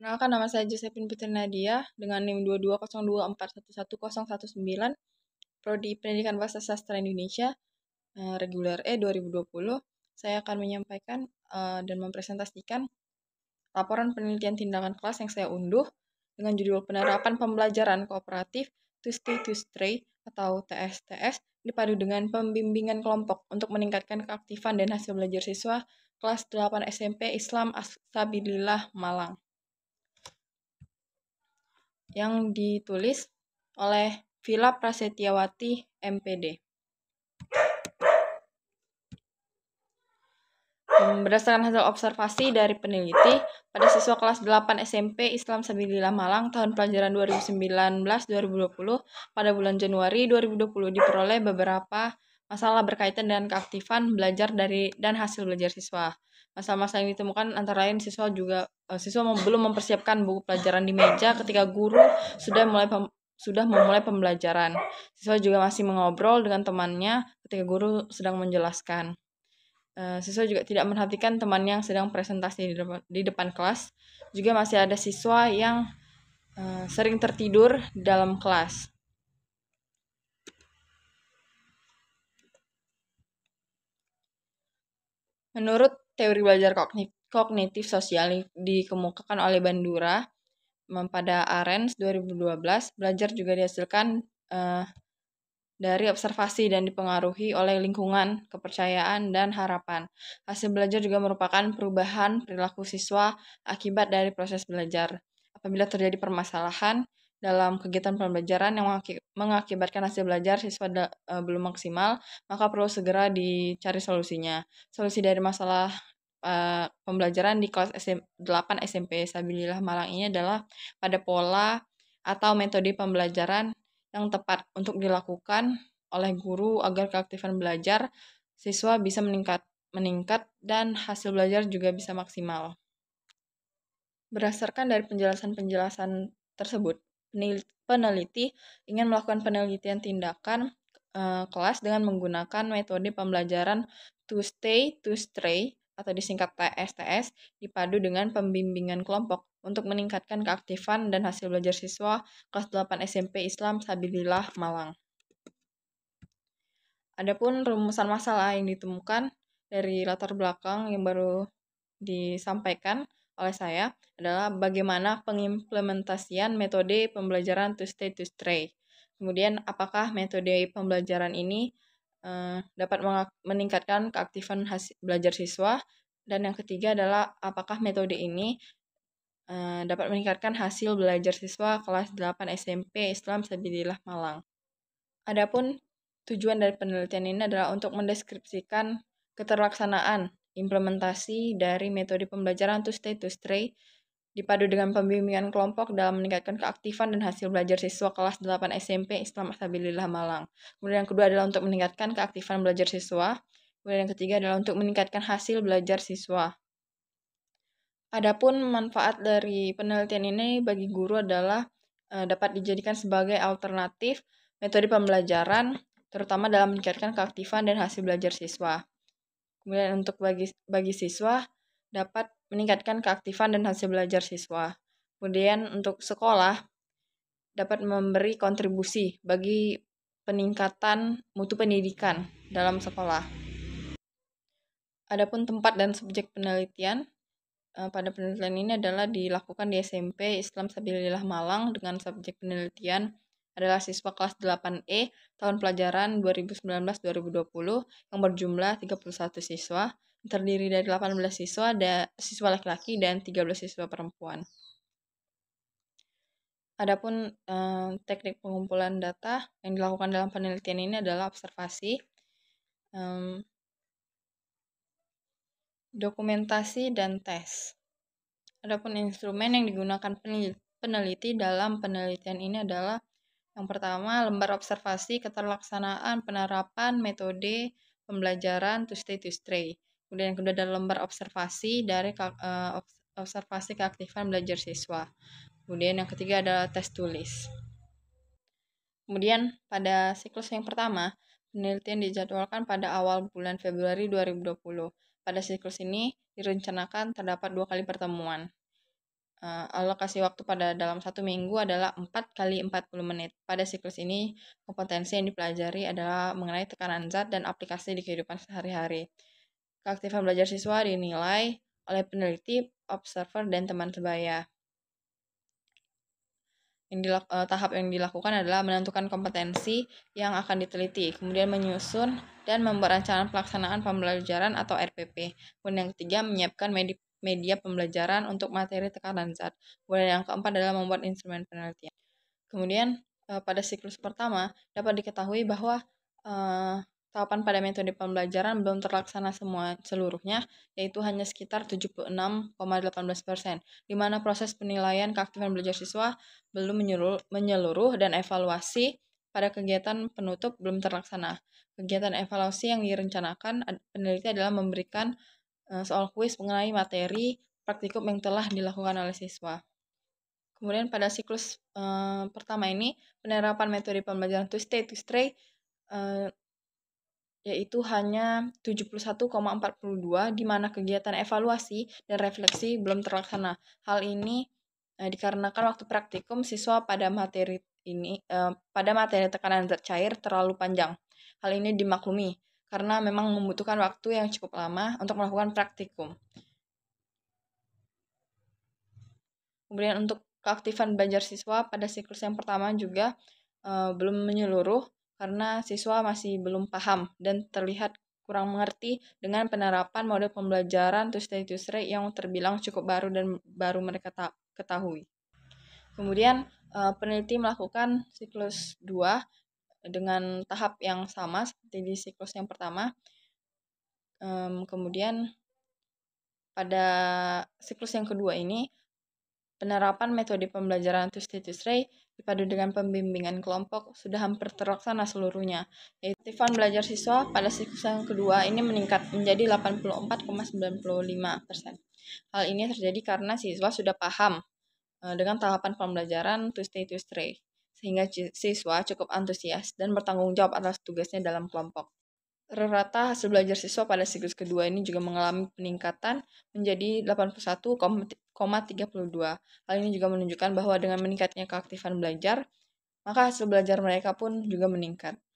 Perkenalkan nama saya Josephine Putri Nadia dengan NIM 2202411019 Prodi Pendidikan Bahasa Sastra Indonesia, uh, reguler E 2020. Saya akan menyampaikan eh, dan mempresentasikan laporan penelitian tindakan kelas yang saya unduh dengan judul penerapan pembelajaran kooperatif Stay To Stray atau TSTS dipadu dengan pembimbingan kelompok untuk meningkatkan keaktifan dan hasil belajar siswa kelas 8 SMP Islam As-Sabilillah Malang yang ditulis oleh Vila Prasetyawati MPD. Hmm, berdasarkan hasil observasi dari peneliti, pada siswa kelas 8 SMP Islam Sabilillah Malang tahun pelajaran 2019-2020 pada bulan Januari 2020 diperoleh beberapa masalah berkaitan dengan keaktifan belajar dari dan hasil belajar siswa masa-masa yang ditemukan antara lain siswa juga eh, siswa belum mempersiapkan buku pelajaran di meja ketika guru sudah mulai sudah memulai pembelajaran. Siswa juga masih mengobrol dengan temannya ketika guru sedang menjelaskan. Eh, siswa juga tidak memperhatikan teman yang sedang presentasi di depan, di depan kelas. Juga masih ada siswa yang uh, sering tertidur dalam kelas. Menurut teori belajar kognitif, kognitif sosial dikemukakan oleh Bandura pada Arens 2012, belajar juga dihasilkan uh, dari observasi dan dipengaruhi oleh lingkungan, kepercayaan, dan harapan. Hasil belajar juga merupakan perubahan perilaku siswa akibat dari proses belajar. Apabila terjadi permasalahan, dalam kegiatan pembelajaran yang mengakibatkan hasil belajar siswa da, e, belum maksimal, maka perlu segera dicari solusinya. Solusi dari masalah e, pembelajaran di kelas SM, 8 SMP Sabilillah Malang ini adalah pada pola atau metode pembelajaran yang tepat untuk dilakukan oleh guru agar keaktifan belajar siswa bisa meningkat meningkat dan hasil belajar juga bisa maksimal. Berdasarkan dari penjelasan-penjelasan tersebut, peneliti ingin melakukan penelitian tindakan uh, kelas dengan menggunakan metode pembelajaran to stay to stray atau disingkat TSTS dipadu dengan pembimbingan kelompok untuk meningkatkan keaktifan dan hasil belajar siswa kelas 8 SMP Islam Sabilillah Malang. Adapun rumusan masalah yang ditemukan dari latar belakang yang baru disampaikan oleh saya adalah bagaimana pengimplementasian metode pembelajaran to stay to stray. Kemudian apakah metode pembelajaran ini uh, dapat meningkatkan keaktifan hasil belajar siswa dan yang ketiga adalah apakah metode ini uh, dapat meningkatkan hasil belajar siswa kelas 8 SMP Islam Sabilillah Malang. Adapun tujuan dari penelitian ini adalah untuk mendeskripsikan keterlaksanaan implementasi dari metode pembelajaran to stay to stray dipadu dengan pembimbingan kelompok dalam meningkatkan keaktifan dan hasil belajar siswa kelas 8 SMP Islam Asabilillah Malang. Kemudian yang kedua adalah untuk meningkatkan keaktifan belajar siswa. Kemudian yang ketiga adalah untuk meningkatkan hasil belajar siswa. Adapun manfaat dari penelitian ini bagi guru adalah eh, dapat dijadikan sebagai alternatif metode pembelajaran, terutama dalam meningkatkan keaktifan dan hasil belajar siswa. Kemudian untuk bagi bagi siswa dapat meningkatkan keaktifan dan hasil belajar siswa. Kemudian untuk sekolah dapat memberi kontribusi bagi peningkatan mutu pendidikan dalam sekolah. Adapun tempat dan subjek penelitian eh, pada penelitian ini adalah dilakukan di SMP Islam Sabilillah Malang dengan subjek penelitian adalah siswa kelas 8E tahun pelajaran 2019-2020 yang berjumlah 31 siswa, terdiri dari 18 siswa ada siswa laki-laki dan 13 siswa perempuan. Adapun eh, teknik pengumpulan data yang dilakukan dalam penelitian ini adalah observasi, eh, dokumentasi, dan tes. Adapun instrumen yang digunakan peneliti dalam penelitian ini adalah yang pertama, lembar observasi keterlaksanaan penerapan metode pembelajaran to stay to stray. Kemudian yang kedua adalah lembar observasi dari uh, observasi keaktifan belajar siswa. Kemudian yang ketiga adalah tes tulis. Kemudian pada siklus yang pertama, penelitian dijadwalkan pada awal bulan Februari 2020. Pada siklus ini direncanakan terdapat dua kali pertemuan. Uh, alokasi waktu pada dalam satu minggu adalah 4 kali 40 menit. Pada siklus ini, kompetensi yang dipelajari adalah mengenai tekanan zat dan aplikasi di kehidupan sehari-hari. Keaktifan belajar siswa dinilai oleh peneliti, observer, dan teman sebaya. Yang dilak, uh, tahap yang dilakukan adalah menentukan kompetensi yang akan diteliti, kemudian menyusun dan membuat rencana pelaksanaan pembelajaran atau RPP. Kemudian yang ketiga, menyiapkan medik media pembelajaran untuk materi tekanan zat. Kemudian yang keempat adalah membuat instrumen penelitian. Kemudian eh, pada siklus pertama dapat diketahui bahwa uh, tahapan pada metode pembelajaran belum terlaksana semua seluruhnya, yaitu hanya sekitar 76,18%, persen. di mana proses penilaian keaktifan belajar siswa belum menyeluruh dan evaluasi pada kegiatan penutup belum terlaksana. Kegiatan evaluasi yang direncanakan peneliti adalah memberikan Eh, soal kuis mengenai materi praktikum yang telah dilakukan oleh siswa. Kemudian pada siklus uh, pertama ini penerapan metode pembelajaran to stay to stray uh, yaitu hanya 71,42 di mana kegiatan evaluasi dan refleksi belum terlaksana. Hal ini uh, dikarenakan waktu praktikum siswa pada materi ini pada materi tekanan tercair terlalu panjang. Hal ini dimaklumi karena memang membutuhkan waktu yang cukup lama untuk melakukan praktikum. Kemudian untuk keaktifan belajar siswa pada siklus yang pertama juga uh, belum menyeluruh karena siswa masih belum paham dan terlihat kurang mengerti dengan penerapan mode pembelajaran Tuesday Tuesday yang terbilang cukup baru dan baru mereka ketahui. Kemudian eh, peneliti melakukan siklus 2 dengan tahap yang sama seperti di siklus yang pertama. Um, kemudian pada siklus yang kedua ini penerapan metode pembelajaran Tustitus Ray dipadu dengan pembimbingan kelompok sudah hampir terlaksana seluruhnya. Yaitu belajar siswa pada siklus yang kedua ini meningkat menjadi 84,95%. Hal ini terjadi karena siswa sudah paham eh, dengan tahapan pembelajaran Tuesday stay sehingga siswa cukup antusias dan bertanggung jawab atas tugasnya dalam kelompok. Rata hasil belajar siswa pada siklus kedua ini juga mengalami peningkatan menjadi 81,32. Hal ini juga menunjukkan bahwa dengan meningkatnya keaktifan belajar, maka hasil belajar mereka pun juga meningkat.